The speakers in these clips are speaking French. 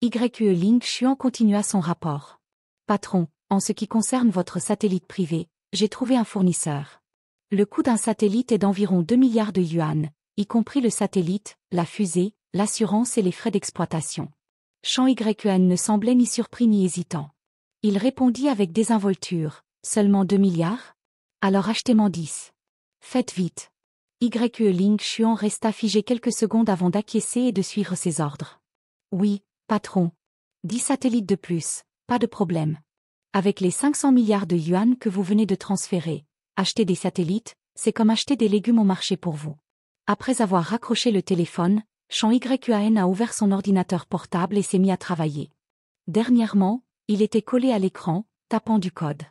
YE Ling Shuan continua son rapport. Patron, en ce qui concerne votre satellite privé, j'ai trouvé un fournisseur. Le coût d'un satellite est d'environ 2 milliards de yuan, y compris le satellite, la fusée, l'assurance et les frais d'exploitation. Chang Yuan ne semblait ni surpris ni hésitant. Il répondit avec désinvolture, seulement 2 milliards Alors achetez-moi 10. Faites vite. Yue Ling Shuan resta figé quelques secondes avant d'acquiescer et de suivre ses ordres. Oui, Patron. 10 satellites de plus, pas de problème. Avec les 500 milliards de yuan que vous venez de transférer, acheter des satellites, c'est comme acheter des légumes au marché pour vous. Après avoir raccroché le téléphone, Chan YUAN a ouvert son ordinateur portable et s'est mis à travailler. Dernièrement, il était collé à l'écran, tapant du code.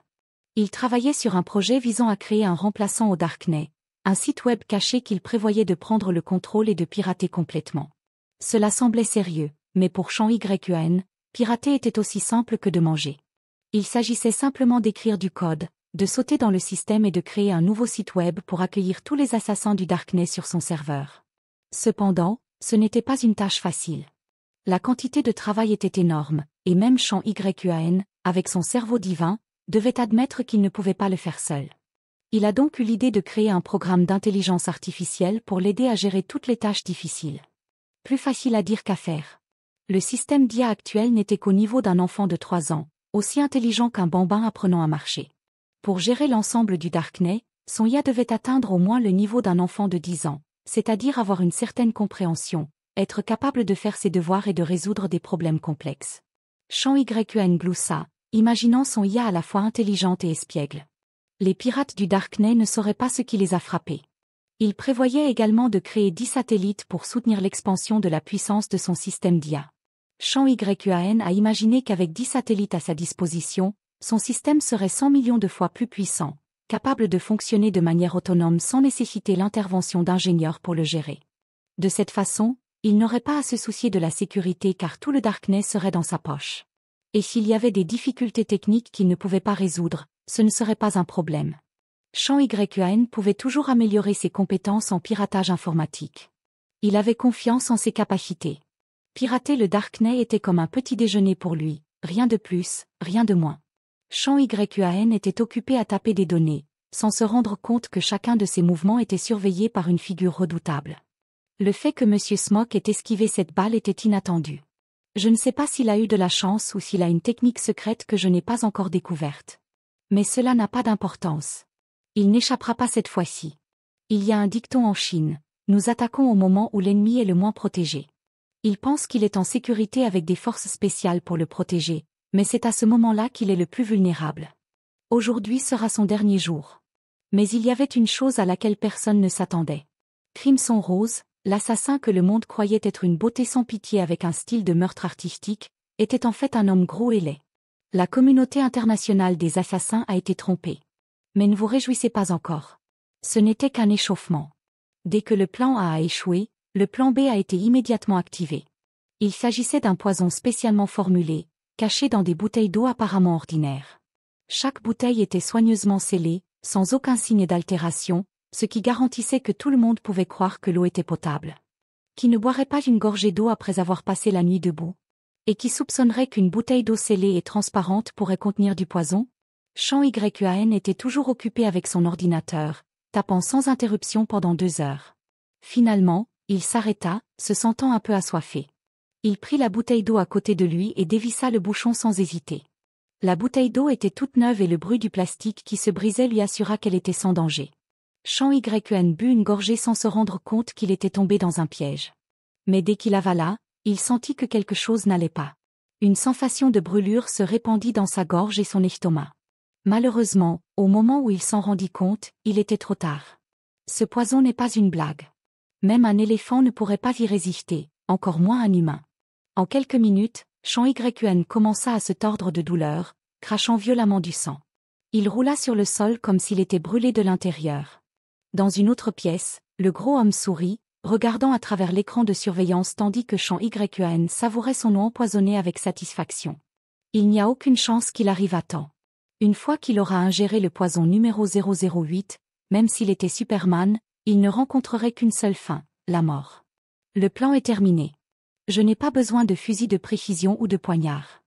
Il travaillait sur un projet visant à créer un remplaçant au Darknet, un site web caché qu'il prévoyait de prendre le contrôle et de pirater complètement. Cela semblait sérieux mais pour Chan YUAN, pirater était aussi simple que de manger. Il s'agissait simplement d'écrire du code, de sauter dans le système et de créer un nouveau site web pour accueillir tous les assassins du Darknet sur son serveur. Cependant, ce n'était pas une tâche facile. La quantité de travail était énorme, et même Chan YUAN, avec son cerveau divin, devait admettre qu'il ne pouvait pas le faire seul. Il a donc eu l'idée de créer un programme d'intelligence artificielle pour l'aider à gérer toutes les tâches difficiles. Plus facile à dire qu'à faire. Le système d'IA actuel n'était qu'au niveau d'un enfant de 3 ans, aussi intelligent qu'un bambin apprenant à marcher. Pour gérer l'ensemble du Darknet, son IA devait atteindre au moins le niveau d'un enfant de 10 ans, c'est-à-dire avoir une certaine compréhension, être capable de faire ses devoirs et de résoudre des problèmes complexes. Chan YQN gloussa, imaginant son IA à la fois intelligente et espiègle. Les pirates du Darknet ne sauraient pas ce qui les a frappés. Il prévoyait également de créer 10 satellites pour soutenir l'expansion de la puissance de son système d'IA. Chan Yuan a imaginé qu'avec 10 satellites à sa disposition, son système serait 100 millions de fois plus puissant, capable de fonctionner de manière autonome sans nécessiter l'intervention d'ingénieurs pour le gérer. De cette façon, il n'aurait pas à se soucier de la sécurité car tout le darknet serait dans sa poche. Et s'il y avait des difficultés techniques qu'il ne pouvait pas résoudre, ce ne serait pas un problème. Chan Yuan pouvait toujours améliorer ses compétences en piratage informatique. Il avait confiance en ses capacités. Pirater le Darknet était comme un petit déjeuner pour lui, rien de plus, rien de moins. Chan YUAN était occupé à taper des données, sans se rendre compte que chacun de ses mouvements était surveillé par une figure redoutable. Le fait que M. Smock ait esquivé cette balle était inattendu. Je ne sais pas s'il a eu de la chance ou s'il a une technique secrète que je n'ai pas encore découverte. Mais cela n'a pas d'importance. Il n'échappera pas cette fois-ci. Il y a un dicton en Chine, nous attaquons au moment où l'ennemi est le moins protégé. Il pense qu'il est en sécurité avec des forces spéciales pour le protéger, mais c'est à ce moment-là qu'il est le plus vulnérable. Aujourd'hui sera son dernier jour. Mais il y avait une chose à laquelle personne ne s'attendait. Crimson Rose, l'assassin que le monde croyait être une beauté sans pitié avec un style de meurtre artistique, était en fait un homme gros et laid. La communauté internationale des assassins a été trompée. Mais ne vous réjouissez pas encore. Ce n'était qu'un échauffement. Dès que le plan A a échoué, le plan B a été immédiatement activé. Il s'agissait d'un poison spécialement formulé, caché dans des bouteilles d'eau apparemment ordinaires. Chaque bouteille était soigneusement scellée, sans aucun signe d'altération, ce qui garantissait que tout le monde pouvait croire que l'eau était potable. Qui ne boirait pas une gorgée d'eau après avoir passé la nuit debout Et qui soupçonnerait qu'une bouteille d'eau scellée et transparente pourrait contenir du poison Chan YQAN était toujours occupé avec son ordinateur, tapant sans interruption pendant deux heures. Finalement, il s'arrêta, se sentant un peu assoiffé. Il prit la bouteille d'eau à côté de lui et dévissa le bouchon sans hésiter. La bouteille d'eau était toute neuve et le bruit du plastique qui se brisait lui assura qu'elle était sans danger. Chan YQN but une gorgée sans se rendre compte qu'il était tombé dans un piège. Mais dès qu'il avala, il sentit que quelque chose n'allait pas. Une sensation de brûlure se répandit dans sa gorge et son estomac. Malheureusement, au moment où il s'en rendit compte, il était trop tard. Ce poison n'est pas une blague. Même un éléphant ne pourrait pas y résister, encore moins un humain. En quelques minutes, Chan YQN commença à se tordre de douleur, crachant violemment du sang. Il roula sur le sol comme s'il était brûlé de l'intérieur. Dans une autre pièce, le gros homme sourit, regardant à travers l'écran de surveillance tandis que Chan YQN savourait son nom empoisonné avec satisfaction. Il n'y a aucune chance qu'il arrive à temps. Une fois qu'il aura ingéré le poison numéro 008, même s'il était Superman, il ne rencontrerait qu'une seule fin, la mort. Le plan est terminé. Je n'ai pas besoin de fusil de précision ou de poignard.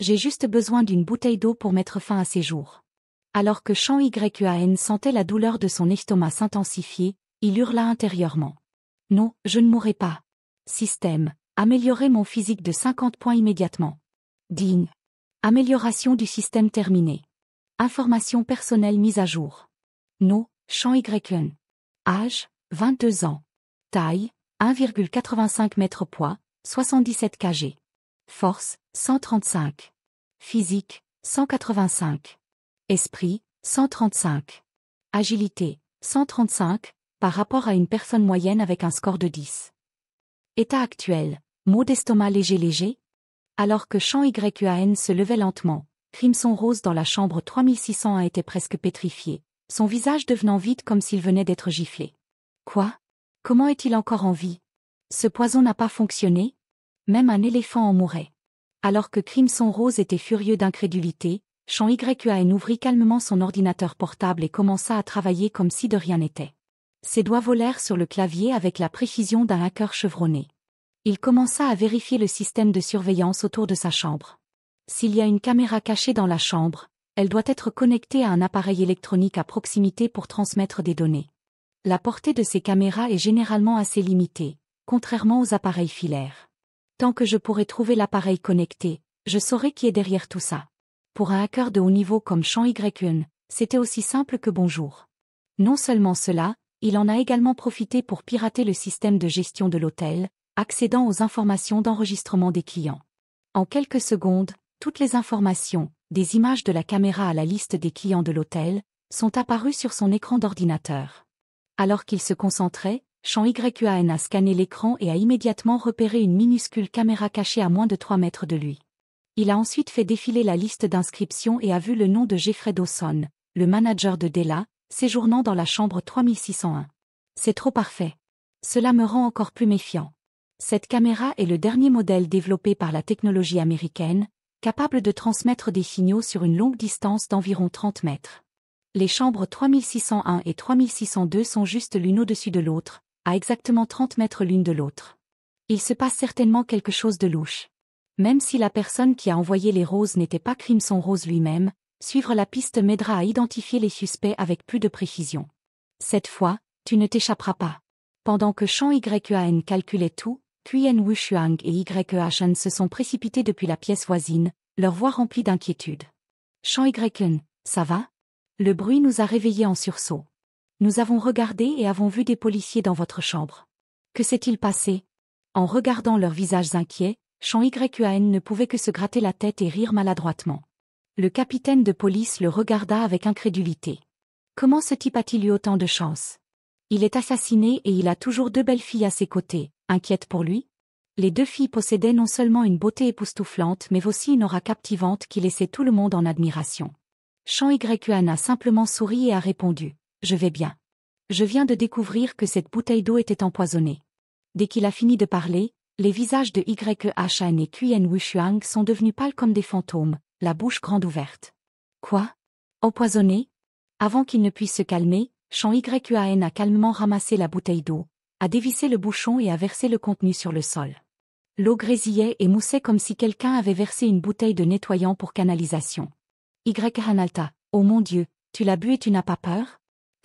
J'ai juste besoin d'une bouteille d'eau pour mettre fin à ces jours. Alors que Chan Yuan sentait la douleur de son estomac s'intensifier, il hurla intérieurement. Non, je ne mourrai pas. Système, améliorer mon physique de 50 points immédiatement. Digne. Amélioration du système terminé. Information personnelle mise à jour. Non, Chan Yuan. Âge 22 ans. Taille 1,85 m poids 77 kg. Force 135. Physique 185. Esprit 135. Agilité 135 par rapport à une personne moyenne avec un score de 10. État actuel. Maux d'estomac léger léger. Alors que Champ YUAN se levait lentement, Crimson Rose dans la chambre 3600 a été presque pétrifié son visage devenant vide comme s'il venait d'être giflé. Quoi Comment est-il encore en vie Ce poison n'a pas fonctionné Même un éléphant en mourait. Alors que Crimson Rose était furieux d'incrédulité, Chan YQAN ouvrit calmement son ordinateur portable et commença à travailler comme si de rien n'était. Ses doigts volèrent sur le clavier avec la précision d'un hacker chevronné. Il commença à vérifier le système de surveillance autour de sa chambre. S'il y a une caméra cachée dans la chambre, elle doit être connectée à un appareil électronique à proximité pour transmettre des données. La portée de ces caméras est généralement assez limitée, contrairement aux appareils filaires. Tant que je pourrai trouver l'appareil connecté, je saurai qui est derrière tout ça. Pour un hacker de haut niveau comme Chan Y, c'était aussi simple que bonjour. Non seulement cela, il en a également profité pour pirater le système de gestion de l'hôtel, accédant aux informations d'enregistrement des clients. En quelques secondes, toutes les informations, des images de la caméra à la liste des clients de l'hôtel, sont apparues sur son écran d'ordinateur. Alors qu'il se concentrait, Chan YQAN a scanné l'écran et a immédiatement repéré une minuscule caméra cachée à moins de 3 mètres de lui. Il a ensuite fait défiler la liste d'inscriptions et a vu le nom de Jeffrey Dawson, le manager de Della, séjournant dans la chambre 3601. C'est trop parfait. Cela me rend encore plus méfiant. Cette caméra est le dernier modèle développé par la technologie américaine, capable de transmettre des signaux sur une longue distance d'environ 30 mètres. Les chambres 3601 et 3602 sont juste l'une au-dessus de l'autre, à exactement 30 mètres l'une de l'autre. Il se passe certainement quelque chose de louche. Même si la personne qui a envoyé les roses n'était pas Crimson Rose lui-même, suivre la piste m'aidera à identifier les suspects avec plus de précision. Cette fois, tu ne t'échapperas pas. Pendant que Chan YAN calculait tout, Kuyen Wu et Y se sont précipités depuis la pièce voisine, leur voix remplie d'inquiétude. Chan Yen, ça va Le bruit nous a réveillés en sursaut. Nous avons regardé et avons vu des policiers dans votre chambre. Que s'est-il passé En regardant leurs visages inquiets, Chan Yen ne pouvait que se gratter la tête et rire maladroitement. Le capitaine de police le regarda avec incrédulité. Comment ce type a-t-il eu autant de chance Il est assassiné et il a toujours deux belles filles à ses côtés. Inquiète pour lui, les deux filles possédaient non seulement une beauté époustouflante mais aussi une aura captivante qui laissait tout le monde en admiration. Chan Yuan a simplement souri et a répondu « Je vais bien. Je viens de découvrir que cette bouteille d'eau était empoisonnée. » Dès qu'il a fini de parler, les visages de Ye et Wu Shuang sont devenus pâles comme des fantômes, la bouche grande ouverte. Quoi Empoisonné Avant qu'il ne puisse se calmer, Chan Yuan a calmement ramassé la bouteille d'eau, a dévissé le bouchon et a versé le contenu sur le sol. L'eau grésillait et moussait comme si quelqu'un avait versé une bouteille de nettoyant pour canalisation. Y Hanalta, oh mon Dieu, tu l'as bu et tu n'as pas peur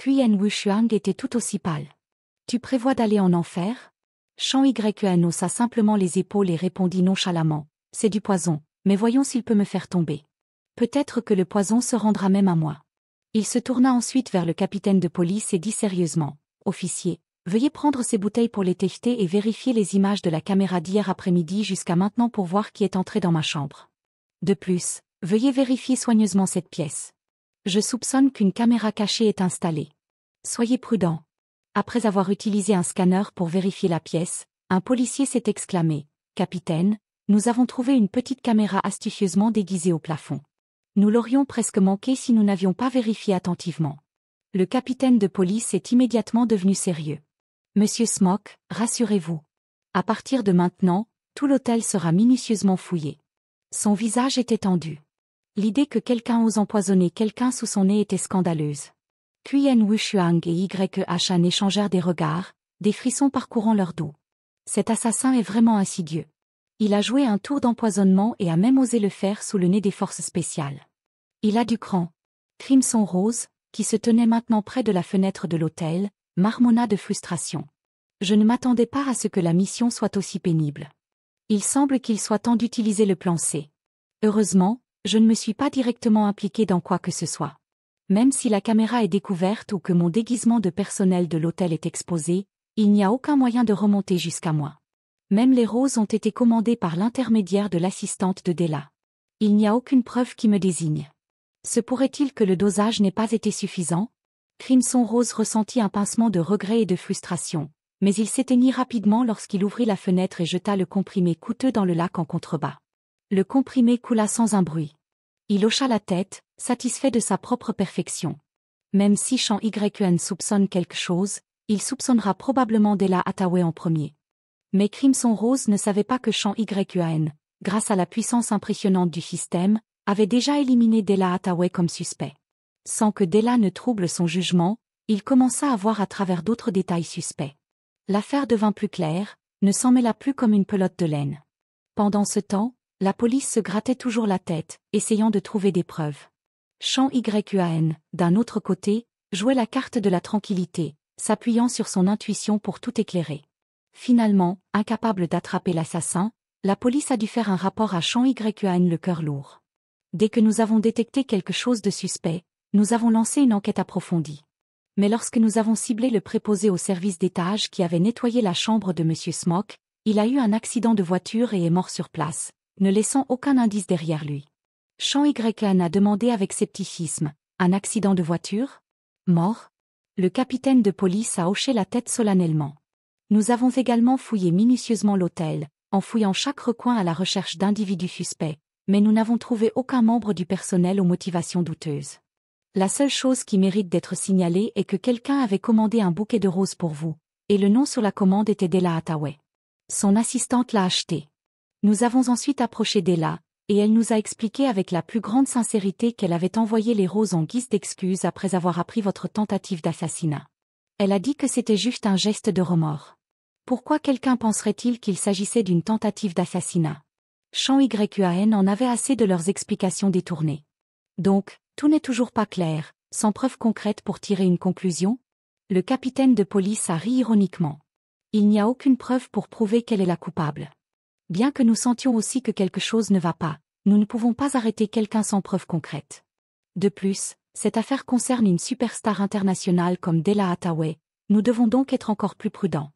Wu Shuang était tout aussi pâle. Tu prévois d'aller en enfer Chan Y haussa simplement les épaules et répondit nonchalamment. C'est du poison, mais voyons s'il peut me faire tomber. Peut-être que le poison se rendra même à moi. Il se tourna ensuite vers le capitaine de police et dit sérieusement. Officier, Veuillez prendre ces bouteilles pour les tester et vérifier les images de la caméra d'hier après-midi jusqu'à maintenant pour voir qui est entré dans ma chambre. De plus, veuillez vérifier soigneusement cette pièce. Je soupçonne qu'une caméra cachée est installée. Soyez prudent. Après avoir utilisé un scanner pour vérifier la pièce, un policier s'est exclamé Capitaine, nous avons trouvé une petite caméra astucieusement déguisée au plafond. Nous l'aurions presque manqué si nous n'avions pas vérifié attentivement. Le capitaine de police est immédiatement devenu sérieux. Monsieur Smock, rassurez-vous. À partir de maintenant, tout l'hôtel sera minutieusement fouillé. Son visage était tendu. L'idée que quelqu'un ose empoisonner quelqu'un sous son nez était scandaleuse. Wu Shuang et YEHAN échangèrent des regards, des frissons parcourant leur dos. Cet assassin est vraiment insidieux. Il a joué un tour d'empoisonnement et a même osé le faire sous le nez des forces spéciales. Il a du cran. Crimson Rose, qui se tenait maintenant près de la fenêtre de l'hôtel, marmonna de frustration. Je ne m'attendais pas à ce que la mission soit aussi pénible. Il semble qu'il soit temps d'utiliser le plan C. Heureusement, je ne me suis pas directement impliqué dans quoi que ce soit. Même si la caméra est découverte ou que mon déguisement de personnel de l'hôtel est exposé, il n'y a aucun moyen de remonter jusqu'à moi. Même les roses ont été commandées par l'intermédiaire de l'assistante de Della. Il n'y a aucune preuve qui me désigne. Se pourrait-il que le dosage n'ait pas été suffisant Crimson Rose ressentit un pincement de regret et de frustration, mais il s'éteignit rapidement lorsqu'il ouvrit la fenêtre et jeta le comprimé coûteux dans le lac en contrebas. Le comprimé coula sans un bruit. Il hocha la tête, satisfait de sa propre perfection. Même si Chan YQN soupçonne quelque chose, il soupçonnera probablement Della Hathaway en premier. Mais Crimson Rose ne savait pas que Chan YQN, grâce à la puissance impressionnante du système, avait déjà éliminé Della Hathaway comme suspect. Sans que Della ne trouble son jugement, il commença à voir à travers d'autres détails suspects. L'affaire devint plus claire, ne s'en mêla plus comme une pelote de laine. Pendant ce temps, la police se grattait toujours la tête, essayant de trouver des preuves. Chan Yuan, d'un autre côté, jouait la carte de la tranquillité, s'appuyant sur son intuition pour tout éclairer. Finalement, incapable d'attraper l'assassin, la police a dû faire un rapport à Chan Yuan le cœur lourd. Dès que nous avons détecté quelque chose de suspect, nous avons lancé une enquête approfondie. Mais lorsque nous avons ciblé le préposé au service d'étage qui avait nettoyé la chambre de M. Smock, il a eu un accident de voiture et est mort sur place, ne laissant aucun indice derrière lui. Chan Y.N. a demandé avec scepticisme, un accident de voiture Mort Le capitaine de police a hoché la tête solennellement. Nous avons également fouillé minutieusement l'hôtel, en fouillant chaque recoin à la recherche d'individus suspects, mais nous n'avons trouvé aucun membre du personnel aux motivations douteuses. La seule chose qui mérite d'être signalée est que quelqu'un avait commandé un bouquet de roses pour vous, et le nom sur la commande était Della Hathaway. Son assistante l'a acheté. Nous avons ensuite approché Della, et elle nous a expliqué avec la plus grande sincérité qu'elle avait envoyé les roses en guise d'excuse après avoir appris votre tentative d'assassinat. Elle a dit que c'était juste un geste de remords. Pourquoi quelqu'un penserait-il qu'il s'agissait d'une tentative d'assassinat Chan YQAN en avait assez de leurs explications détournées. Donc, tout n'est toujours pas clair, sans preuve concrète pour tirer une conclusion Le capitaine de police a ri ironiquement. Il n'y a aucune preuve pour prouver qu'elle est la coupable. Bien que nous sentions aussi que quelque chose ne va pas, nous ne pouvons pas arrêter quelqu'un sans preuve concrète. De plus, cette affaire concerne une superstar internationale comme Della Hathaway, nous devons donc être encore plus prudents.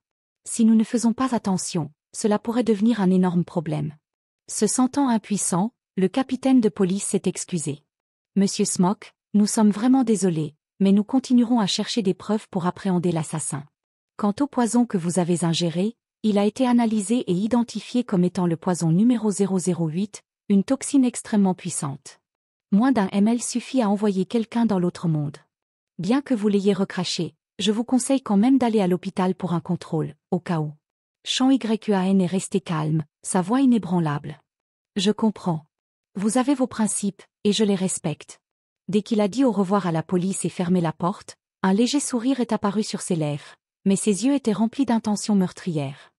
Si nous ne faisons pas attention, cela pourrait devenir un énorme problème. Se sentant impuissant, le capitaine de police s'est excusé. Monsieur Smock, nous sommes vraiment désolés, mais nous continuerons à chercher des preuves pour appréhender l'assassin. Quant au poison que vous avez ingéré, il a été analysé et identifié comme étant le poison numéro 008, une toxine extrêmement puissante. Moins d'un ml suffit à envoyer quelqu'un dans l'autre monde. Bien que vous l'ayez recraché, je vous conseille quand même d'aller à l'hôpital pour un contrôle, au cas où. Chan YQAN est resté calme, sa voix inébranlable. Je comprends, vous avez vos principes, et je les respecte. Dès qu'il a dit au revoir à la police et fermé la porte, un léger sourire est apparu sur ses lèvres, mais ses yeux étaient remplis d'intentions meurtrières.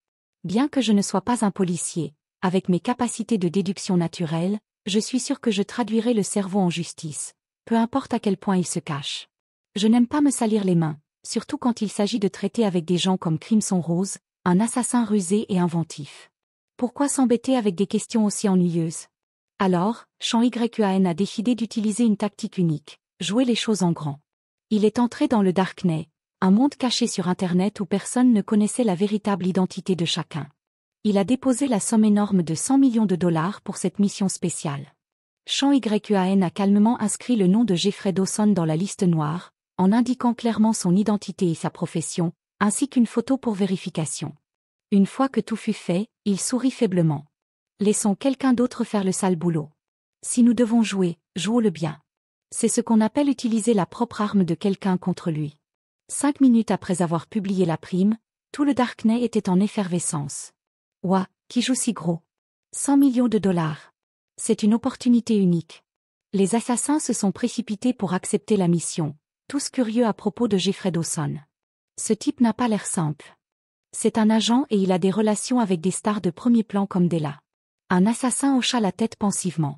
Bien que je ne sois pas un policier, avec mes capacités de déduction naturelle, je suis sûr que je traduirai le cerveau en justice, peu importe à quel point il se cache. Je n'aime pas me salir les mains, surtout quand il s'agit de traiter avec des gens comme Crimson Rose, un assassin rusé et inventif. Pourquoi s'embêter avec des questions aussi ennuyeuses alors, Chan Yuan a décidé d'utiliser une tactique unique, jouer les choses en grand. Il est entré dans le Darknet, un monde caché sur Internet où personne ne connaissait la véritable identité de chacun. Il a déposé la somme énorme de 100 millions de dollars pour cette mission spéciale. Chan Yuan a calmement inscrit le nom de Jeffrey Dawson dans la liste noire, en indiquant clairement son identité et sa profession, ainsi qu'une photo pour vérification. Une fois que tout fut fait, il sourit faiblement. Laissons quelqu'un d'autre faire le sale boulot. Si nous devons jouer, jouons-le bien. C'est ce qu'on appelle utiliser la propre arme de quelqu'un contre lui. Cinq minutes après avoir publié la prime, tout le Darknet était en effervescence. Ouah, qui joue si gros 100 millions de dollars. C'est une opportunité unique. Les assassins se sont précipités pour accepter la mission, tous curieux à propos de Jeffrey Dawson. Ce type n'a pas l'air simple. C'est un agent et il a des relations avec des stars de premier plan comme Della. Un assassin hocha la tête pensivement.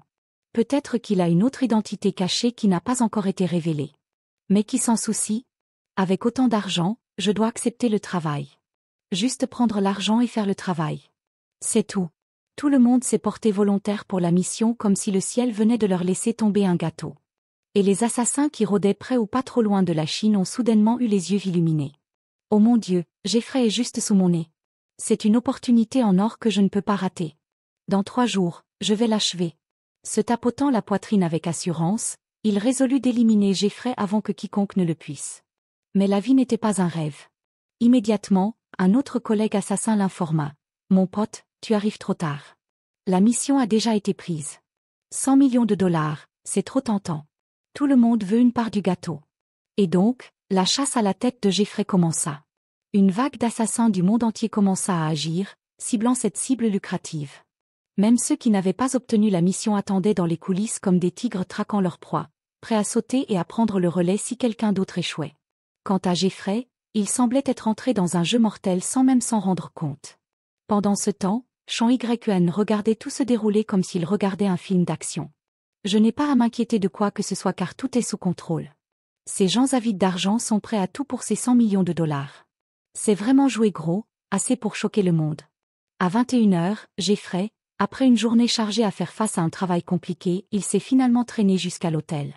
Peut-être qu'il a une autre identité cachée qui n'a pas encore été révélée. Mais qui s'en soucie Avec autant d'argent, je dois accepter le travail. Juste prendre l'argent et faire le travail. C'est tout. Tout le monde s'est porté volontaire pour la mission comme si le ciel venait de leur laisser tomber un gâteau. Et les assassins qui rôdaient près ou pas trop loin de la Chine ont soudainement eu les yeux illuminés. Oh mon Dieu, Jeffrey est juste sous mon nez. C'est une opportunité en or que je ne peux pas rater. Dans trois jours, je vais l'achever. Se tapotant la poitrine avec assurance, il résolut d'éliminer Jeffrey avant que quiconque ne le puisse. Mais la vie n'était pas un rêve. Immédiatement, un autre collègue assassin l'informa. Mon pote, tu arrives trop tard. La mission a déjà été prise. 100 millions de dollars, c'est trop tentant. Tout le monde veut une part du gâteau. Et donc, la chasse à la tête de Jeffrey commença. Une vague d'assassins du monde entier commença à agir, ciblant cette cible lucrative. Même ceux qui n'avaient pas obtenu la mission attendaient dans les coulisses comme des tigres traquant leur proie, prêts à sauter et à prendre le relais si quelqu'un d'autre échouait. Quant à Geoffrey, il semblait être entré dans un jeu mortel sans même s'en rendre compte. Pendant ce temps, Chan YN regardait tout se dérouler comme s'il regardait un film d'action. Je n'ai pas à m'inquiéter de quoi que ce soit car tout est sous contrôle. Ces gens avides d'argent sont prêts à tout pour ces 100 millions de dollars. C'est vraiment jouer gros, assez pour choquer le monde. À 21h, Geoffrey, après une journée chargée à faire face à un travail compliqué, il s'est finalement traîné jusqu'à l'hôtel.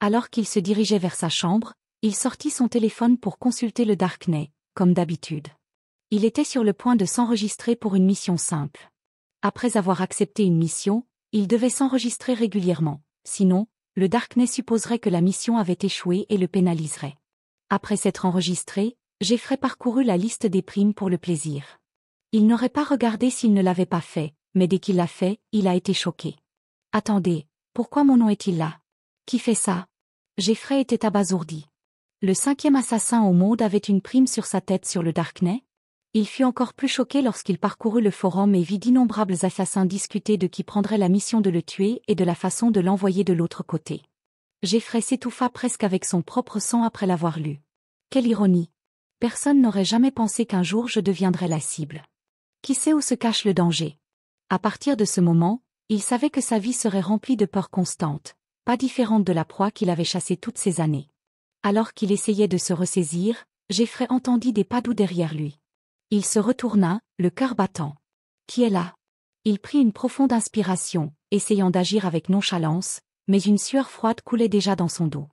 Alors qu'il se dirigeait vers sa chambre, il sortit son téléphone pour consulter le Darknet, comme d'habitude. Il était sur le point de s'enregistrer pour une mission simple. Après avoir accepté une mission, il devait s'enregistrer régulièrement, sinon, le Darknet supposerait que la mission avait échoué et le pénaliserait. Après s'être enregistré, Jeffrey parcourut la liste des primes pour le plaisir. Il n'aurait pas regardé s'il ne l'avait pas fait, mais dès qu'il l'a fait, il a été choqué. Attendez, pourquoi mon nom est-il là Qui fait ça Jeffrey était abasourdi. Le cinquième assassin au monde avait une prime sur sa tête sur le Darknet Il fut encore plus choqué lorsqu'il parcourut le forum et vit d'innombrables assassins discuter de qui prendrait la mission de le tuer et de la façon de l'envoyer de l'autre côté. Jeffrey s'étouffa presque avec son propre sang après l'avoir lu. Quelle ironie Personne n'aurait jamais pensé qu'un jour je deviendrais la cible. Qui sait où se cache le danger à partir de ce moment, il savait que sa vie serait remplie de peurs constantes, pas différente de la proie qu'il avait chassée toutes ces années. Alors qu'il essayait de se ressaisir, Geoffrey entendit des pas doux derrière lui. Il se retourna, le cœur battant. Qui est là Il prit une profonde inspiration, essayant d'agir avec nonchalance, mais une sueur froide coulait déjà dans son dos.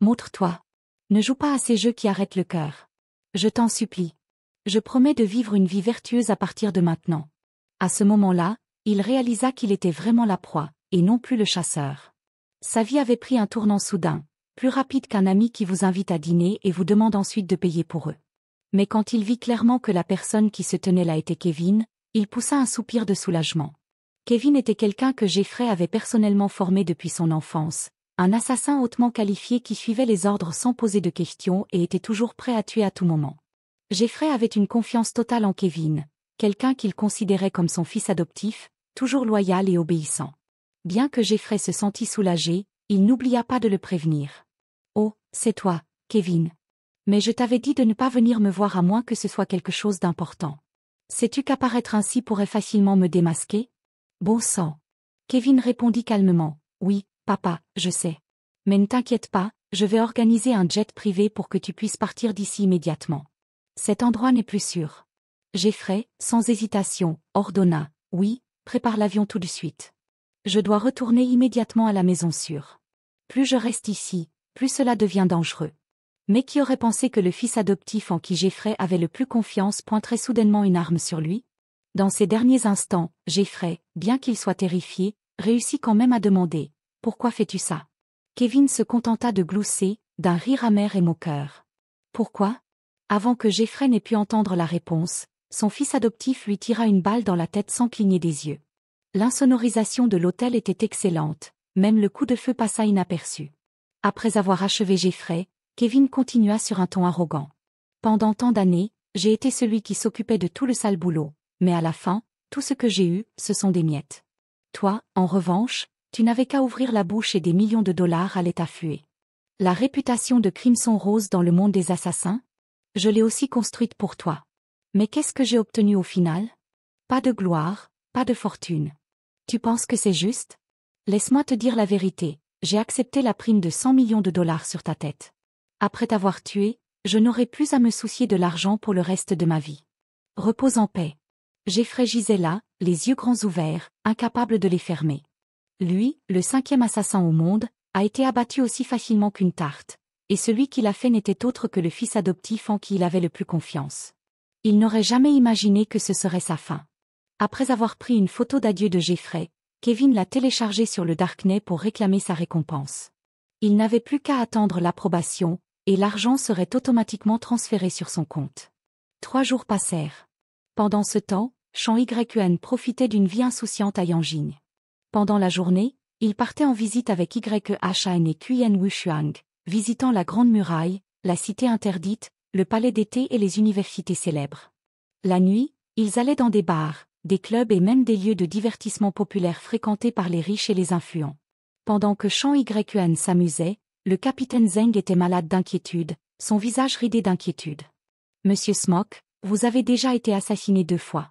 Montre-toi. Ne joue pas à ces jeux qui arrêtent le cœur. Je t'en supplie. Je promets de vivre une vie vertueuse à partir de maintenant. À ce moment-là, il réalisa qu'il était vraiment la proie, et non plus le chasseur. Sa vie avait pris un tournant soudain, plus rapide qu'un ami qui vous invite à dîner et vous demande ensuite de payer pour eux. Mais quand il vit clairement que la personne qui se tenait là était Kevin, il poussa un soupir de soulagement. Kevin était quelqu'un que Jeffrey avait personnellement formé depuis son enfance, un assassin hautement qualifié qui suivait les ordres sans poser de questions et était toujours prêt à tuer à tout moment. Jeffrey avait une confiance totale en Kevin, quelqu'un qu'il considérait comme son fils adoptif, toujours loyal et obéissant. Bien que Jeffrey se sentit soulagé, il n'oublia pas de le prévenir. Oh, c'est toi, Kevin. Mais je t'avais dit de ne pas venir me voir à moins que ce soit quelque chose d'important. Sais-tu qu'apparaître ainsi pourrait facilement me démasquer Bon sang. Kevin répondit calmement. Oui, papa, je sais. Mais ne t'inquiète pas, je vais organiser un jet privé pour que tu puisses partir d'ici immédiatement. Cet endroit n'est plus sûr. Jeffrey, sans hésitation, ordonna. Oui, prépare l'avion tout de suite. Je dois retourner immédiatement à la maison sûre. Plus je reste ici, plus cela devient dangereux. Mais qui aurait pensé que le fils adoptif en qui Jeffrey avait le plus confiance pointerait soudainement une arme sur lui Dans ces derniers instants, Jeffrey, bien qu'il soit terrifié, réussit quand même à demander « Pourquoi fais-tu ça ?» Kevin se contenta de glousser, d'un rire amer et moqueur. « Pourquoi ?» Avant que Jeffrey n'ait pu entendre la réponse, son fils adoptif lui tira une balle dans la tête sans cligner des yeux. L'insonorisation de l'hôtel était excellente, même le coup de feu passa inaperçu. Après avoir achevé Geoffrey, Kevin continua sur un ton arrogant. Pendant tant d'années, j'ai été celui qui s'occupait de tout le sale boulot, mais à la fin, tout ce que j'ai eu, ce sont des miettes. Toi, en revanche, tu n'avais qu'à ouvrir la bouche et des millions de dollars allaient affluer. La réputation de Crimson Rose dans le monde des assassins Je l'ai aussi construite pour toi. Mais qu'est-ce que j'ai obtenu au final Pas de gloire, pas de fortune. Tu penses que c'est juste Laisse-moi te dire la vérité, j'ai accepté la prime de 100 millions de dollars sur ta tête. Après t'avoir tué, je n'aurai plus à me soucier de l'argent pour le reste de ma vie. Repose en paix. Jeffrey là, les yeux grands ouverts, incapable de les fermer. Lui, le cinquième assassin au monde, a été abattu aussi facilement qu'une tarte, et celui qui l'a fait n'était autre que le fils adoptif en qui il avait le plus confiance. Il n'aurait jamais imaginé que ce serait sa fin. Après avoir pris une photo d'adieu de Jeffrey, Kevin l'a téléchargée sur le Darknet pour réclamer sa récompense. Il n'avait plus qu'à attendre l'approbation, et l'argent serait automatiquement transféré sur son compte. Trois jours passèrent. Pendant ce temps, Chan Y profitait d'une vie insouciante à Yangjing. Pendant la journée, il partait en visite avec YHN et Qian Wushuang, visitant la Grande Muraille, la cité interdite, le palais d'été et les universités célèbres. La nuit, ils allaient dans des bars, des clubs et même des lieux de divertissement populaires fréquentés par les riches et les influents. Pendant que Shang Yuan s'amusait, le capitaine Zeng était malade d'inquiétude, son visage ridé d'inquiétude. Monsieur Smock, vous avez déjà été assassiné deux fois.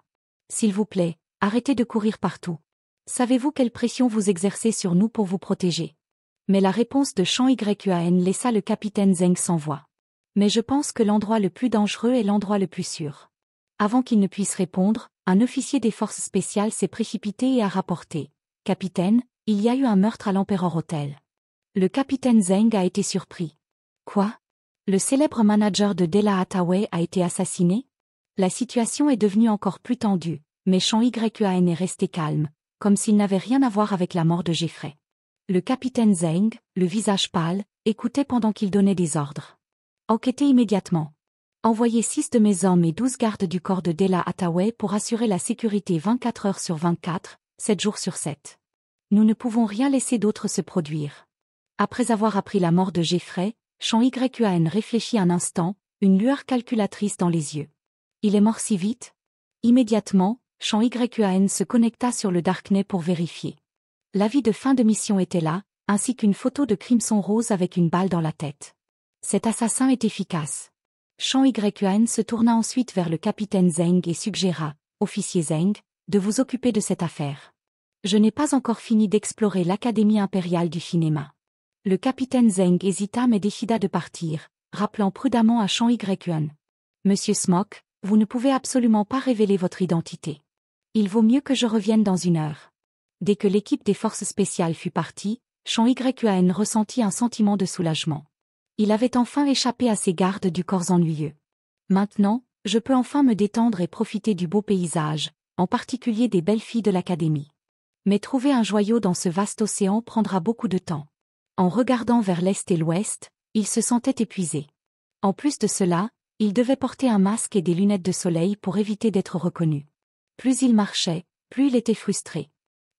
S'il vous plaît, arrêtez de courir partout. Savez-vous quelle pression vous exercez sur nous pour vous protéger Mais la réponse de Shang Yuan laissa le capitaine Zeng sans voix mais je pense que l'endroit le plus dangereux est l'endroit le plus sûr. Avant qu'il ne puisse répondre, un officier des forces spéciales s'est précipité et a rapporté. Capitaine, il y a eu un meurtre à l'Empereur Hotel. Le capitaine Zeng a été surpris. Quoi Le célèbre manager de Della Hathaway a été assassiné La situation est devenue encore plus tendue, mais Chan YUAN est resté calme, comme s'il n'avait rien à voir avec la mort de Jeffrey. Le capitaine Zeng, le visage pâle, écoutait pendant qu'il donnait des ordres. Enquêtez immédiatement. Envoyez six de mes hommes et douze gardes du corps de Della Hathaway pour assurer la sécurité 24 heures sur 24, 7 jours sur 7. Nous ne pouvons rien laisser d'autre se produire. Après avoir appris la mort de Jeffrey, Chan YQAN réfléchit un instant, une lueur calculatrice dans les yeux. Il est mort si vite Immédiatement, Chan YQAN se connecta sur le Darknet pour vérifier. L'avis de fin de mission était là, ainsi qu'une photo de Crimson Rose avec une balle dans la tête. Cet assassin est efficace. Chan Yuan se tourna ensuite vers le capitaine Zeng et suggéra, officier Zeng, de vous occuper de cette affaire. Je n'ai pas encore fini d'explorer l'Académie impériale du cinéma. Le capitaine Zeng hésita mais décida de partir, rappelant prudemment à Chan Yuan. Monsieur Smock, vous ne pouvez absolument pas révéler votre identité. Il vaut mieux que je revienne dans une heure. Dès que l'équipe des forces spéciales fut partie, Chan Yuan ressentit un sentiment de soulagement. Il avait enfin échappé à ses gardes du corps ennuyeux. Maintenant, je peux enfin me détendre et profiter du beau paysage, en particulier des belles filles de l'académie. Mais trouver un joyau dans ce vaste océan prendra beaucoup de temps. En regardant vers l'est et l'ouest, il se sentait épuisé. En plus de cela, il devait porter un masque et des lunettes de soleil pour éviter d'être reconnu. Plus il marchait, plus il était frustré.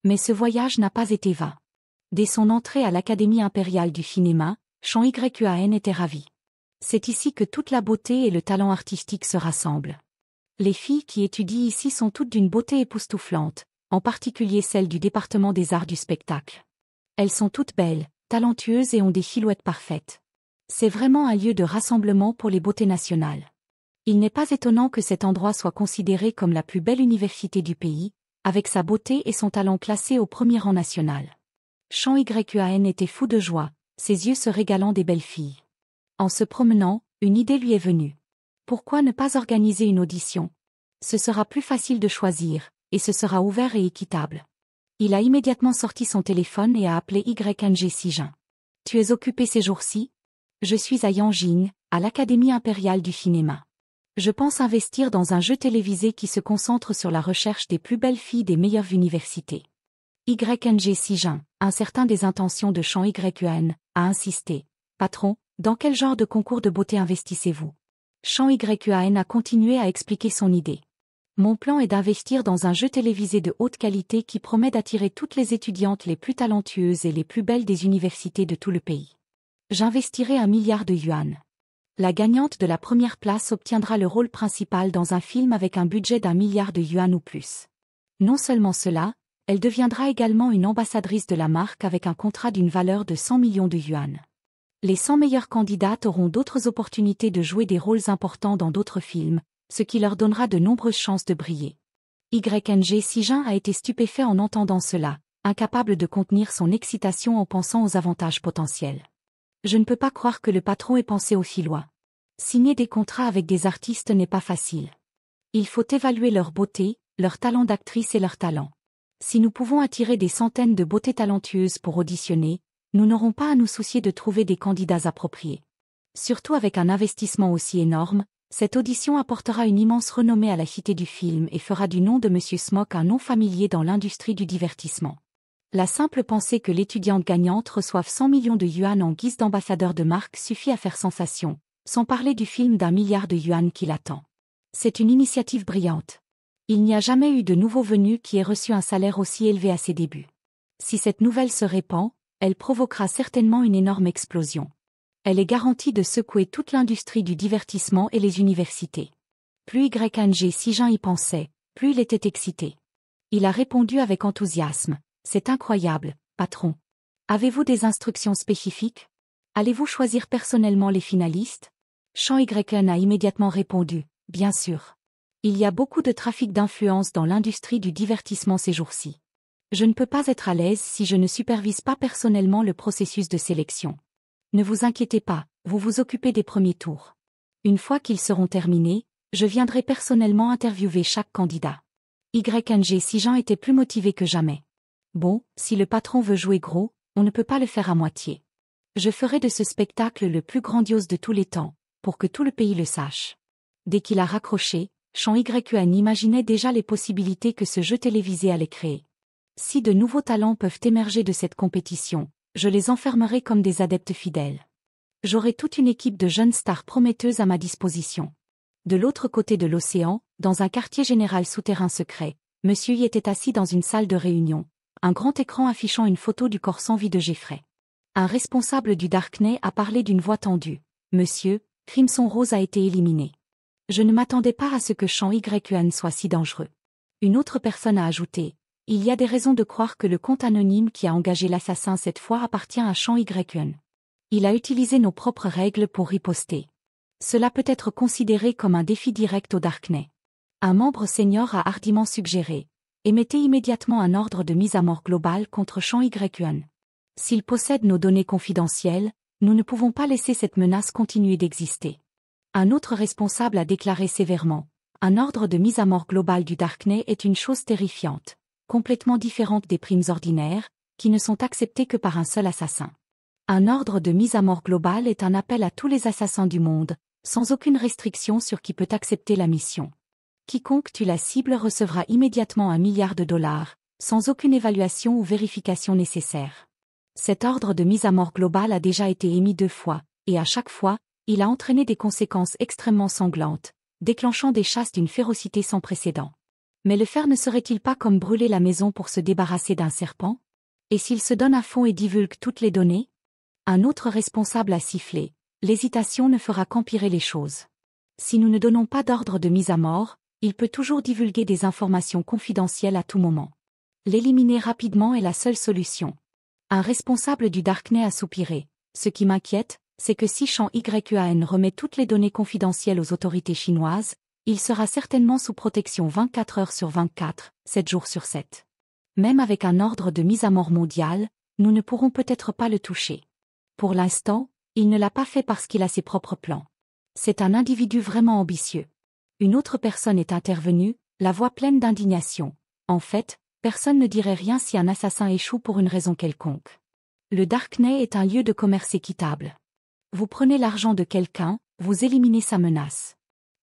Mais ce voyage n'a pas été vain. Dès son entrée à l'Académie impériale du cinéma, Champ YUAN était ravi. C'est ici que toute la beauté et le talent artistique se rassemblent. Les filles qui étudient ici sont toutes d'une beauté époustouflante, en particulier celles du département des arts du spectacle. Elles sont toutes belles, talentueuses et ont des silhouettes parfaites. C'est vraiment un lieu de rassemblement pour les beautés nationales. Il n'est pas étonnant que cet endroit soit considéré comme la plus belle université du pays, avec sa beauté et son talent classés au premier rang national. Chan YUAN était fou de joie, ses yeux se régalant des belles filles. En se promenant, une idée lui est venue. Pourquoi ne pas organiser une audition Ce sera plus facile de choisir, et ce sera ouvert et équitable. Il a immédiatement sorti son téléphone et a appelé YNG Sijin. Tu es occupé ces jours-ci Je suis à Yangjing, à l'Académie impériale du cinéma. Je pense investir dans un jeu télévisé qui se concentre sur la recherche des plus belles filles des meilleures universités. YNG Sijin, certain des intentions de Chant yuan a insisté. Patron, dans quel genre de concours de beauté investissez-vous Chant YUN a continué à expliquer son idée. Mon plan est d'investir dans un jeu télévisé de haute qualité qui promet d'attirer toutes les étudiantes les plus talentueuses et les plus belles des universités de tout le pays. J'investirai un milliard de yuan. La gagnante de la première place obtiendra le rôle principal dans un film avec un budget d'un milliard de yuan ou plus. Non seulement cela, elle deviendra également une ambassadrice de la marque avec un contrat d'une valeur de 100 millions de yuan. Les 100 meilleures candidates auront d'autres opportunités de jouer des rôles importants dans d'autres films, ce qui leur donnera de nombreuses chances de briller. YNG Sijin a été stupéfait en entendant cela, incapable de contenir son excitation en pensant aux avantages potentiels. Je ne peux pas croire que le patron ait pensé aux Filois. Signer des contrats avec des artistes n'est pas facile. Il faut évaluer leur beauté, leur talent d'actrice et leur talent si nous pouvons attirer des centaines de beautés talentueuses pour auditionner, nous n'aurons pas à nous soucier de trouver des candidats appropriés. Surtout avec un investissement aussi énorme, cette audition apportera une immense renommée à la cité du film et fera du nom de M. Smock un nom familier dans l'industrie du divertissement. La simple pensée que l'étudiante gagnante reçoive 100 millions de yuan en guise d'ambassadeur de marque suffit à faire sensation, sans parler du film d'un milliard de yuan qui l'attend. C'est une initiative brillante. Il n'y a jamais eu de nouveau venu qui ait reçu un salaire aussi élevé à ses débuts. Si cette nouvelle se répand, elle provoquera certainement une énorme explosion. Elle est garantie de secouer toute l'industrie du divertissement et les universités. Plus YNG Jean y pensait, plus il était excité. Il a répondu avec enthousiasme. C'est incroyable, patron. Avez-vous des instructions spécifiques Allez-vous choisir personnellement les finalistes Chan YN a immédiatement répondu, bien sûr. Il y a beaucoup de trafic d'influence dans l'industrie du divertissement ces jours-ci. Je ne peux pas être à l'aise si je ne supervise pas personnellement le processus de sélection. Ne vous inquiétez pas, vous vous occupez des premiers tours. Une fois qu'ils seront terminés, je viendrai personnellement interviewer chaque candidat. YNG si Jean était plus motivé que jamais. Bon, si le patron veut jouer gros, on ne peut pas le faire à moitié. Je ferai de ce spectacle le plus grandiose de tous les temps, pour que tout le pays le sache. Dès qu'il a raccroché, Sean Yuan imaginait déjà les possibilités que ce jeu télévisé allait créer. Si de nouveaux talents peuvent émerger de cette compétition, je les enfermerai comme des adeptes fidèles. J'aurai toute une équipe de jeunes stars prometteuses à ma disposition. De l'autre côté de l'océan, dans un quartier général souterrain secret, Monsieur y était assis dans une salle de réunion, un grand écran affichant une photo du corps sans vie de Jeffrey. Un responsable du Darknet a parlé d'une voix tendue. Monsieur, Crimson Rose a été éliminé. Je ne m'attendais pas à ce que Chan Yuan soit si dangereux. Une autre personne a ajouté, il y a des raisons de croire que le compte anonyme qui a engagé l'assassin cette fois appartient à Chan Yuan. Il a utilisé nos propres règles pour riposter. Cela peut être considéré comme un défi direct au Darknet. Un membre senior a hardiment suggéré, émettez immédiatement un ordre de mise à mort globale contre Chan Yuan. S'il possède nos données confidentielles, nous ne pouvons pas laisser cette menace continuer d'exister. Un autre responsable a déclaré sévèrement Un ordre de mise à mort globale du Darknet est une chose terrifiante, complètement différente des primes ordinaires, qui ne sont acceptées que par un seul assassin. Un ordre de mise à mort globale est un appel à tous les assassins du monde, sans aucune restriction sur qui peut accepter la mission. Quiconque tue la cible recevra immédiatement un milliard de dollars, sans aucune évaluation ou vérification nécessaire. Cet ordre de mise à mort globale a déjà été émis deux fois, et à chaque fois, il a entraîné des conséquences extrêmement sanglantes, déclenchant des chasses d'une férocité sans précédent. Mais le faire ne serait-il pas comme brûler la maison pour se débarrasser d'un serpent Et s'il se donne à fond et divulgue toutes les données Un autre responsable a sifflé. L'hésitation ne fera qu'empirer les choses. Si nous ne donnons pas d'ordre de mise à mort, il peut toujours divulguer des informations confidentielles à tout moment. L'éliminer rapidement est la seule solution. Un responsable du Darknet a soupiré. Ce qui m'inquiète, c'est que si Chan Yuan remet toutes les données confidentielles aux autorités chinoises, il sera certainement sous protection 24 heures sur 24, 7 jours sur 7. Même avec un ordre de mise à mort mondiale, nous ne pourrons peut-être pas le toucher. Pour l'instant, il ne l'a pas fait parce qu'il a ses propres plans. C'est un individu vraiment ambitieux. Une autre personne est intervenue, la voix pleine d'indignation. En fait, personne ne dirait rien si un assassin échoue pour une raison quelconque. Le Darknet est un lieu de commerce équitable. Vous prenez l'argent de quelqu'un, vous éliminez sa menace.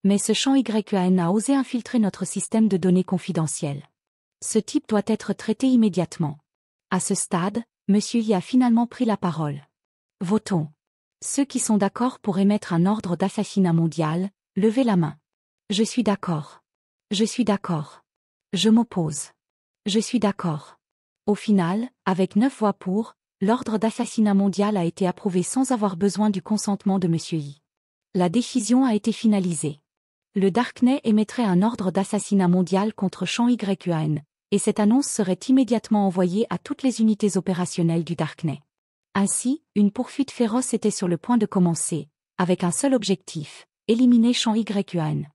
Mais ce champ YAN a osé infiltrer notre système de données confidentielles. Ce type doit être traité immédiatement. À ce stade, Monsieur Y a finalement pris la parole. Votons. Ceux qui sont d'accord pour émettre un ordre d'assassinat mondial, levez la main. Je suis d'accord. Je suis d'accord. Je m'oppose. Je suis d'accord. Au final, avec neuf voix pour, L'ordre d'assassinat mondial a été approuvé sans avoir besoin du consentement de M. Y. »« La décision a été finalisée. Le Darknet émettrait un ordre d'assassinat mondial contre Y YUAN, et cette annonce serait immédiatement envoyée à toutes les unités opérationnelles du Darknet. Ainsi, une poursuite féroce était sur le point de commencer, avec un seul objectif, éliminer Y YUAN.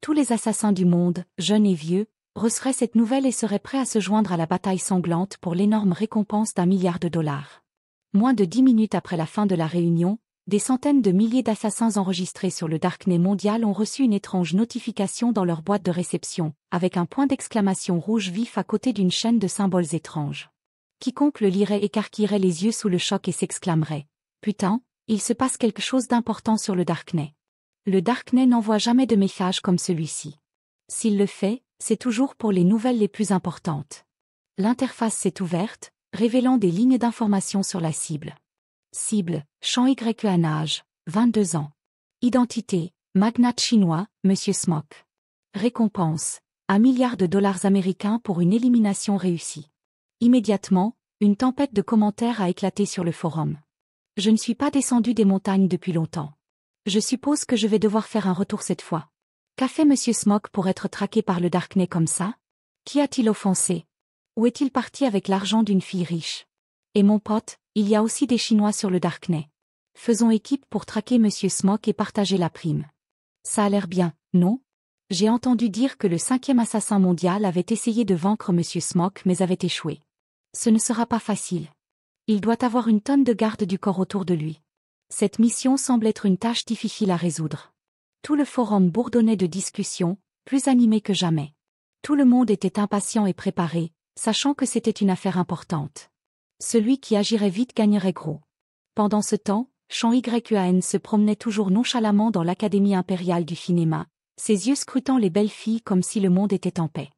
Tous les assassins du monde, jeunes et vieux, Recevrait cette nouvelle et serait prêt à se joindre à la bataille sanglante pour l'énorme récompense d'un milliard de dollars. Moins de dix minutes après la fin de la réunion, des centaines de milliers d'assassins enregistrés sur le Darknet mondial ont reçu une étrange notification dans leur boîte de réception, avec un point d'exclamation rouge vif à côté d'une chaîne de symboles étranges. Quiconque le lirait écarquillerait les yeux sous le choc et s'exclamerait « Putain, il se passe quelque chose d'important sur le Darknet ». Le Darknet n'envoie jamais de message comme celui-ci. S'il le fait, c'est toujours pour les nouvelles les plus importantes. L'interface s'est ouverte, révélant des lignes d'information sur la cible. Cible, champ à âge, 22 ans. Identité, magnate chinois, Monsieur Smock. Récompense, un milliard de dollars américains pour une élimination réussie. Immédiatement, une tempête de commentaires a éclaté sur le forum. Je ne suis pas descendu des montagnes depuis longtemps. Je suppose que je vais devoir faire un retour cette fois. Qu'a fait Monsieur Smock pour être traqué par le Darknet comme ça Qui a-t-il offensé Où est-il parti avec l'argent d'une fille riche Et mon pote, il y a aussi des Chinois sur le Darknet. Faisons équipe pour traquer Monsieur Smock et partager la prime. Ça a l'air bien, non J'ai entendu dire que le cinquième assassin mondial avait essayé de vaincre Monsieur Smock mais avait échoué. Ce ne sera pas facile. Il doit avoir une tonne de gardes du corps autour de lui. Cette mission semble être une tâche difficile à résoudre. Tout le forum bourdonnait de discussions, plus animé que jamais. Tout le monde était impatient et préparé, sachant que c'était une affaire importante. Celui qui agirait vite gagnerait gros. Pendant ce temps, Chan Yuan se promenait toujours nonchalamment dans l'Académie impériale du cinéma, ses yeux scrutant les belles filles comme si le monde était en paix.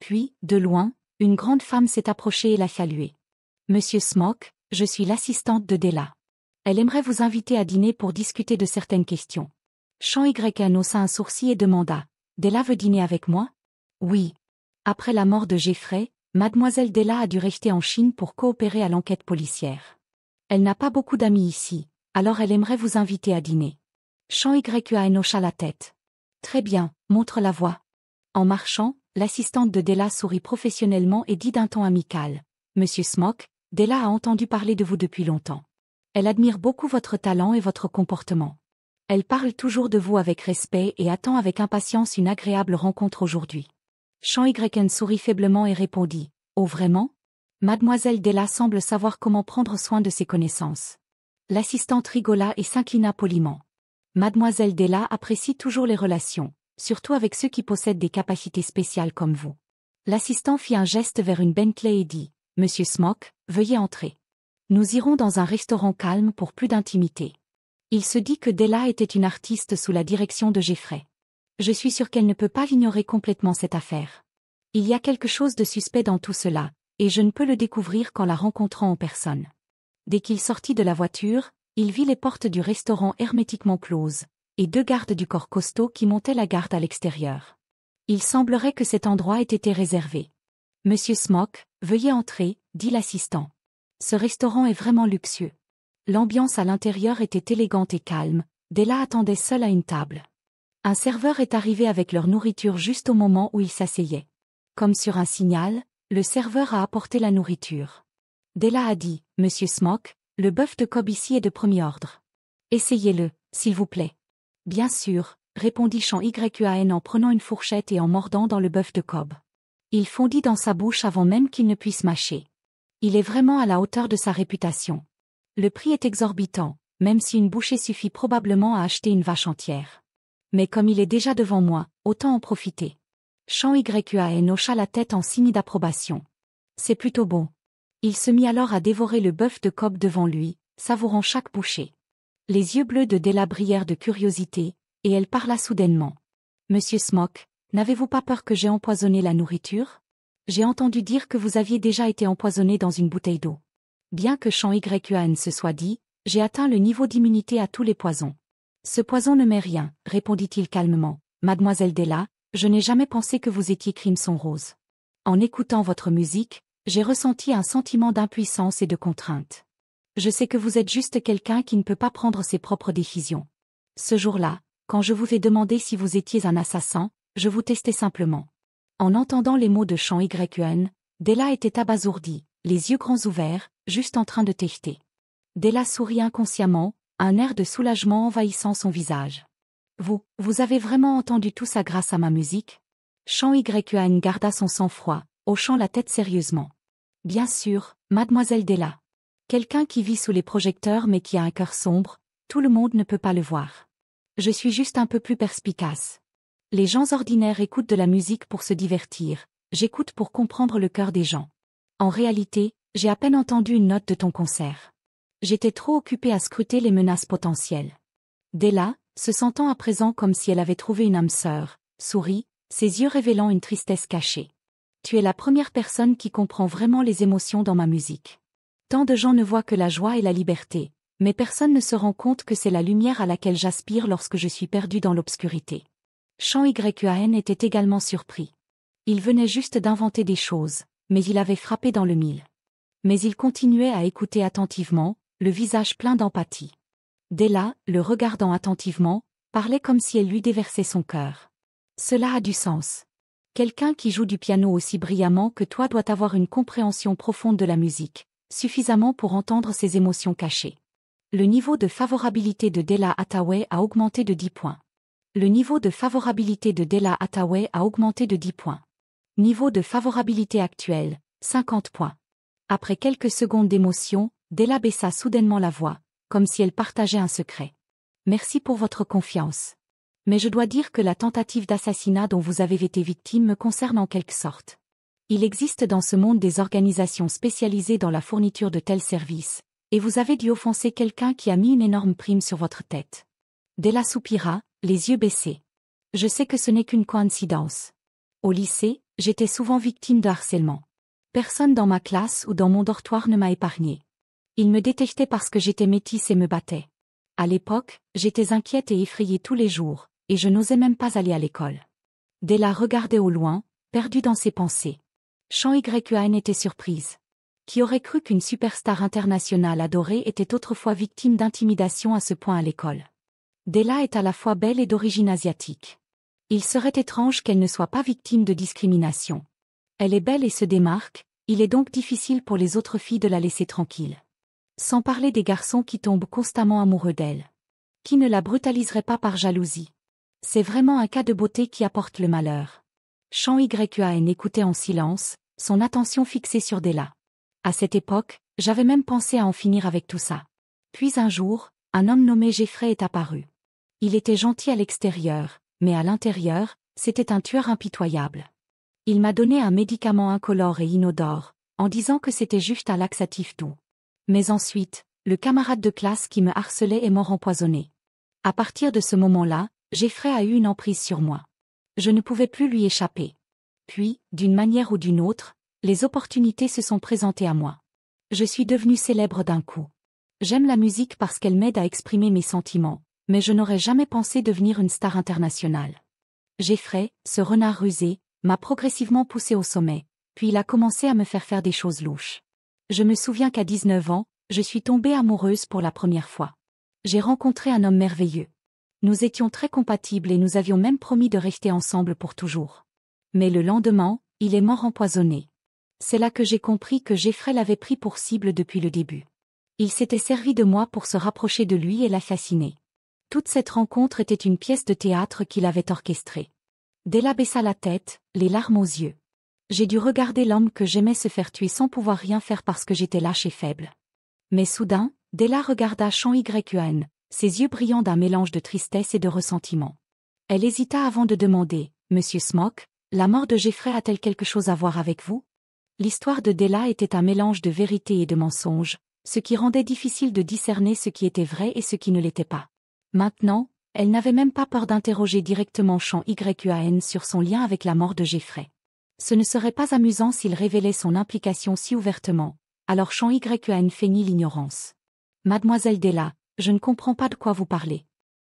Puis, de loin, une grande femme s'est approchée et l'a saluée. Monsieur Smock, je suis l'assistante de Della. Elle aimerait vous inviter à dîner pour discuter de certaines questions. Chan YN haussa un sourcil et demanda Della veut dîner avec moi Oui. Après la mort de Jeffrey, Mademoiselle Della a dû rester en Chine pour coopérer à l'enquête policière. Elle n'a pas beaucoup d'amis ici, alors elle aimerait vous inviter à dîner. Chan Y. hocha la tête. Très bien, montre la voix. » En marchant, l'assistante de Della sourit professionnellement et dit d'un ton amical. Monsieur Smock, Della a entendu parler de vous depuis longtemps. Elle admire beaucoup votre talent et votre comportement. Elle parle toujours de vous avec respect et attend avec impatience une agréable rencontre aujourd'hui. Chang Yen sourit faiblement et répondit Oh vraiment Mademoiselle Della semble savoir comment prendre soin de ses connaissances. L'assistante rigola et s'inclina poliment. Mademoiselle Della apprécie toujours les relations, surtout avec ceux qui possèdent des capacités spéciales comme vous. L'assistant fit un geste vers une Bentley et dit Monsieur Smock, veuillez entrer. Nous irons dans un restaurant calme pour plus d'intimité. Il se dit que Della était une artiste sous la direction de Jeffrey. Je suis sûr qu'elle ne peut pas ignorer complètement cette affaire. Il y a quelque chose de suspect dans tout cela, et je ne peux le découvrir qu'en la rencontrant en personne. Dès qu'il sortit de la voiture, il vit les portes du restaurant hermétiquement closes, et deux gardes du corps costaud qui montaient la garde à l'extérieur. Il semblerait que cet endroit ait été réservé. Monsieur Smock, veuillez entrer, dit l'assistant. Ce restaurant est vraiment luxueux. L'ambiance à l'intérieur était élégante et calme, Della attendait seule à une table. Un serveur est arrivé avec leur nourriture juste au moment où il s'asseyait. Comme sur un signal, le serveur a apporté la nourriture. Della a dit, Monsieur Smock, le bœuf de Cobb ici est de premier ordre. Essayez-le, s'il vous plaît. Bien sûr, répondit Chan YQAN en prenant une fourchette et en mordant dans le bœuf de Cobb. Il fondit dans sa bouche avant même qu'il ne puisse mâcher. Il est vraiment à la hauteur de sa réputation. Le prix est exorbitant, même si une bouchée suffit probablement à acheter une vache entière. Mais comme il est déjà devant moi, autant en profiter. Chan Y hocha la tête en signe d'approbation. C'est plutôt bon. Il se mit alors à dévorer le bœuf de cob devant lui, savourant chaque bouchée. Les yeux bleus de Della brillèrent de curiosité, et elle parla soudainement. Monsieur Smock, n'avez-vous pas peur que j'ai empoisonné la nourriture J'ai entendu dire que vous aviez déjà été empoisonné dans une bouteille d'eau. Bien que Chan Yuan se soit dit, j'ai atteint le niveau d'immunité à tous les poisons. Ce poison ne m'est rien, répondit-il calmement. Mademoiselle Della, je n'ai jamais pensé que vous étiez Crimson Rose. En écoutant votre musique, j'ai ressenti un sentiment d'impuissance et de contrainte. Je sais que vous êtes juste quelqu'un qui ne peut pas prendre ses propres décisions. Ce jour-là, quand je vous ai demandé si vous étiez un assassin, je vous testais simplement. En entendant les mots de Chant Yuan, Della était abasourdie les yeux grands ouverts, juste en train de techter. Della sourit inconsciemment, un air de soulagement envahissant son visage. Vous, vous avez vraiment entendu tout ça grâce à ma musique Chant Yuan garda son sang-froid, hochant la tête sérieusement. Bien sûr, mademoiselle Della. Quelqu'un qui vit sous les projecteurs mais qui a un cœur sombre, tout le monde ne peut pas le voir. Je suis juste un peu plus perspicace. Les gens ordinaires écoutent de la musique pour se divertir, j'écoute pour comprendre le cœur des gens. En réalité, j'ai à peine entendu une note de ton concert. J'étais trop occupée à scruter les menaces potentielles. Della, se sentant à présent comme si elle avait trouvé une âme sœur, sourit, ses yeux révélant une tristesse cachée. Tu es la première personne qui comprend vraiment les émotions dans ma musique. Tant de gens ne voient que la joie et la liberté, mais personne ne se rend compte que c'est la lumière à laquelle j'aspire lorsque je suis perdue dans l'obscurité. Chant YQAN était également surpris. Il venait juste d'inventer des choses, mais il avait frappé dans le mille. Mais il continuait à écouter attentivement, le visage plein d'empathie. Della, le regardant attentivement, parlait comme si elle lui déversait son cœur. Cela a du sens. Quelqu'un qui joue du piano aussi brillamment que toi doit avoir une compréhension profonde de la musique, suffisamment pour entendre ses émotions cachées. Le niveau de favorabilité de Della Hathaway a augmenté de 10 points. Le niveau de favorabilité de Della Hathaway a augmenté de dix points. Niveau de favorabilité actuel, 50 points. Après quelques secondes d'émotion, Della baissa soudainement la voix, comme si elle partageait un secret. Merci pour votre confiance. Mais je dois dire que la tentative d'assassinat dont vous avez été victime me concerne en quelque sorte. Il existe dans ce monde des organisations spécialisées dans la fourniture de tels services, et vous avez dû offenser quelqu'un qui a mis une énorme prime sur votre tête. Della soupira, les yeux baissés. Je sais que ce n'est qu'une coïncidence. Au lycée, J'étais souvent victime de harcèlement. Personne dans ma classe ou dans mon dortoir ne m'a épargné. Ils me détestaient parce que j'étais métisse et me battaient. À l'époque, j'étais inquiète et effrayée tous les jours, et je n'osais même pas aller à l'école. Della regardait au loin, perdue dans ses pensées. Chan Yuan était surprise. Qui aurait cru qu'une superstar internationale adorée était autrefois victime d'intimidation à ce point à l'école Della est à la fois belle et d'origine asiatique. Il serait étrange qu'elle ne soit pas victime de discrimination. Elle est belle et se démarque, il est donc difficile pour les autres filles de la laisser tranquille. Sans parler des garçons qui tombent constamment amoureux d'elle. Qui ne la brutaliserait pas par jalousie C'est vraiment un cas de beauté qui apporte le malheur. Chan YAN écoutait en silence, son attention fixée sur Della. À cette époque, j'avais même pensé à en finir avec tout ça. Puis un jour, un homme nommé Jeffrey est apparu. Il était gentil à l'extérieur, mais à l'intérieur, c'était un tueur impitoyable. Il m'a donné un médicament incolore et inodore, en disant que c'était juste un laxatif doux. Mais ensuite, le camarade de classe qui me harcelait est mort empoisonné. À partir de ce moment-là, Jeffrey a eu une emprise sur moi. Je ne pouvais plus lui échapper. Puis, d'une manière ou d'une autre, les opportunités se sont présentées à moi. Je suis devenu célèbre d'un coup. J'aime la musique parce qu'elle m'aide à exprimer mes sentiments, mais je n'aurais jamais pensé devenir une star internationale. Jeffrey, ce renard rusé, m'a progressivement poussé au sommet, puis il a commencé à me faire faire des choses louches. Je me souviens qu'à 19 ans, je suis tombée amoureuse pour la première fois. J'ai rencontré un homme merveilleux. Nous étions très compatibles et nous avions même promis de rester ensemble pour toujours. Mais le lendemain, il est mort empoisonné. C'est là que j'ai compris que Jeffrey l'avait pris pour cible depuis le début. Il s'était servi de moi pour se rapprocher de lui et l'assassiner. Toute cette rencontre était une pièce de théâtre qu'il avait orchestrée. Della baissa la tête, les larmes aux yeux. J'ai dû regarder l'homme que j'aimais se faire tuer sans pouvoir rien faire parce que j'étais lâche et faible. Mais soudain, Della regarda Chan Yuan, ses yeux brillants d'un mélange de tristesse et de ressentiment. Elle hésita avant de demander, Monsieur Smock, la mort de Jeffrey a-t-elle quelque chose à voir avec vous L'histoire de Della était un mélange de vérité et de mensonge, ce qui rendait difficile de discerner ce qui était vrai et ce qui ne l'était pas. Maintenant, elle n'avait même pas peur d'interroger directement Chan YUAN sur son lien avec la mort de Geoffrey. Ce ne serait pas amusant s'il révélait son implication si ouvertement, alors Chan YUAN feignit l'ignorance. Mademoiselle Della, je ne comprends pas de quoi vous parlez.